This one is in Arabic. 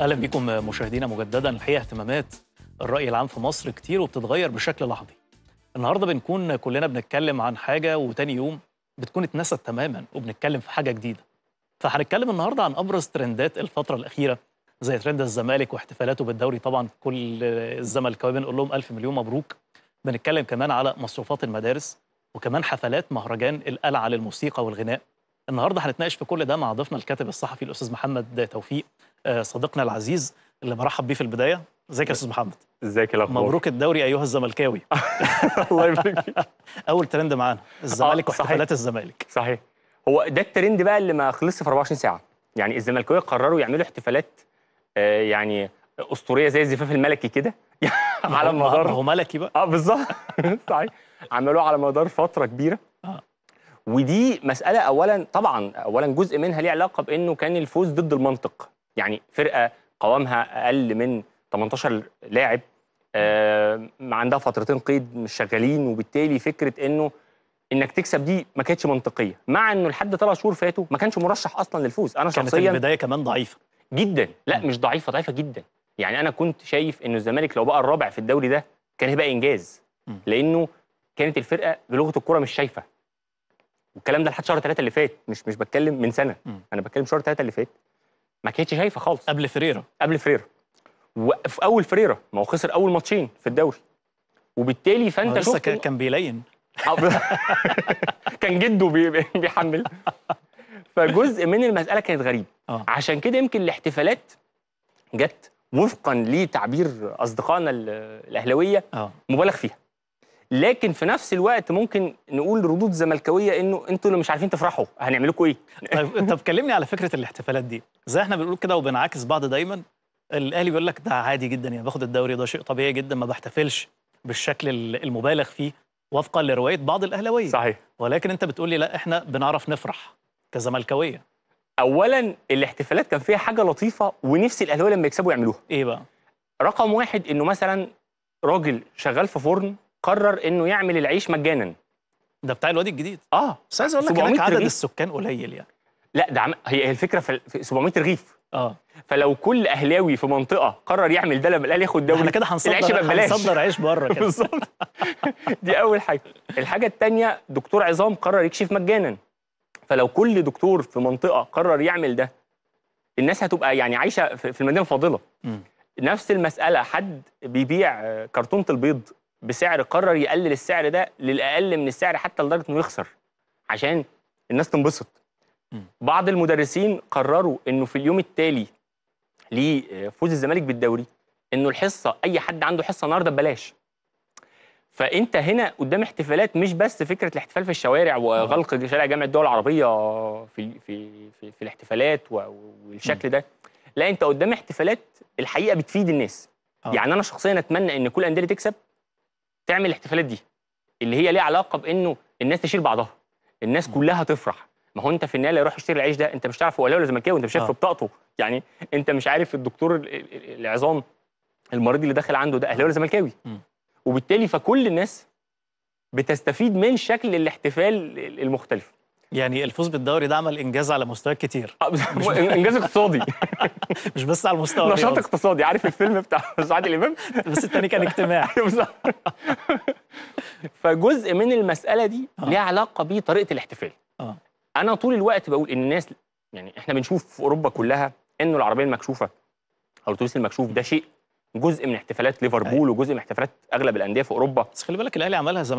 اهلا بكم مشاهدينا مجددا الحقيقه اهتمامات الراي العام في مصر كتير وبتتغير بشكل لحظي النهارده بنكون كلنا بنتكلم عن حاجه وتاني يوم بتكون اتنست تماما وبنتكلم في حاجه جديده فهنتكلم النهارده عن ابرز ترندات الفتره الاخيره زي ترند الزمالك واحتفالاته بالدوري طبعا كل الزملكاويه بنقول لهم الف مليون مبروك بنتكلم كمان على مصروفات المدارس وكمان حفلات مهرجان القلعه للموسيقى والغناء النهارده هنتناقش في كل ده مع ضيفنا الكاتب الصحفي الاستاذ محمد توفيق آه، صديقنا العزيز اللي برحب بيه في البدايه ازيك يا استاذ محمد ازيك يا إيه الاخبار مبروك الدوري ايها الزملكاوي الله يبارك فيك اول ترند معانا الزمالك آه، واحتفالات الزمالك صحيح هو ده الترند بقى اللي ما خلصش في 24 ساعه يعني الزملكاويه قرروا يعملوا احتفالات آه، يعني اسطوريه زي الزفاف الملكي كده على مدار هو ملكي بقى اه بالظبط صحيح عملوه على مدار فتره كبيره ودي مساله اولا طبعا اولا جزء منها ليه علاقه بانه كان الفوز ضد المنطق يعني فرقه قوامها اقل من 18 لاعب آه، عندها فترتين قيد مش شغالين وبالتالي فكره انه انك تكسب دي ما كانتش منطقيه مع انه لحد ثلاث شهور فاتوا ما كانش مرشح اصلا للفوز انا شخصيا كانت البدايه كمان ضعيفه جدا لا مش ضعيفه ضعيفه جدا يعني انا كنت شايف انه الزمالك لو بقى الرابع في الدوري ده كان هيبقى انجاز لانه كانت الفرقه بلغه الكوره مش شايفه والكلام ده لحد شهر ثلاثة اللي فات مش مش بتكلم من سنه انا بتكلم شهر ثلاثة اللي فات ما كانتش شايفه خالص قبل فريره قبل فريره وفي اول فريره ما هو خسر اول ماتشين في الدوري وبالتالي فانت شفت كان, كان بيلين أه، كان جده بيحمل فجزء من المساله كانت غريب أوه. عشان كده يمكن الاحتفالات جت وفقا لتعبير اصدقائنا الاهلاويه آه. مبالغ فيها لكن في نفس الوقت ممكن نقول ردود زملكاويه انه انتوا اللي مش عارفين تفرحوا هنعمل لكم ايه طيب طب كلمني على فكره الاحتفالات دي زي احنا بنقول كده وبنعاكس بعض دايما الاهلي بيقول لك ده عادي جدا يعني باخد الدوري ده شيء طبيعي جدا ما بحتفلش بالشكل المبالغ فيه وفقا لروايه بعض الاهلاويه صحيح ولكن انت بتقول لي لا احنا بنعرف نفرح كزملكاويه اولا الاحتفالات كان فيها حاجه لطيفه ونفسي الاهلاويه لما يكسبوا يعملوها ايه بقى رقم واحد انه مثلا راجل شغال في فرن قرر انه يعمل العيش مجانا ده بتاع الوادي الجديد اه بس عايز اقول لك هناك عدد رغيف. السكان قليل يعني لا ده عم... هي الفكره في 700 رغيف اه فلو كل اهلاوي في منطقه قرر يعمل ده لما الاهلي ياخد دوري احنا كده هنصدر هنصدر عيش بره كده بالظبط دي اول حاجه الحاجه الثانيه دكتور عظام قرر يكشف مجانا فلو كل دكتور في منطقه قرر يعمل ده الناس هتبقى يعني عايشه في المدينه الفاضله نفس المساله حد بيبيع كرتونه البيض بسعر قرر يقلل السعر ده للاقل من السعر حتى لدرجه انه يخسر عشان الناس تنبسط بعض المدرسين قرروا انه في اليوم التالي لفوز آه، الزمالك بالدوري انه الحصه اي حد عنده حصه النهارده ببلاش فانت هنا قدام احتفالات مش بس فكره الاحتفال في الشوارع وغلق شارع جامعه الدول العربيه في في في, في الاحتفالات والشكل ده لا انت قدام احتفالات الحقيقه بتفيد الناس آه. يعني انا شخصيا اتمنى ان كل انديه تكسب تعمل الاحتفالات دي اللي هي ليها علاقه بانه الناس تشيل بعضها الناس كلها تفرح ما هو انت في النهايه اللي يشتري العيش ده انت مش عارف هو اهلاوي إيه ولا زملكاوي وانت مش شايف في آه. بطاقته يعني انت مش عارف الدكتور العظام المريض اللي داخل عنده ده اهلاوي ولا زملكاوي وبالتالي فكل الناس بتستفيد من شكل الاحتفال المختلف يعني الفوز بالدوري ده عمل انجاز على مستويات كتير آه، انجاز اقتصادي مش بس على المستوى نشاط اقتصادي عارف الفيلم بتاع سعاد الامام بس التاني كان اجتماع أيوة، فجزء من المساله دي آه. ليها علاقه بطريقه الاحتفال آه. انا طول الوقت بقول ان الناس يعني احنا بنشوف في اوروبا كلها انه العربيه المكشوفه او الاتوبيس المكشوف ده شيء جزء من احتفالات ليفربول أيوة. وجزء من احتفالات اغلب الانديه في اوروبا بس خلي بالك الاهلي عملها زمان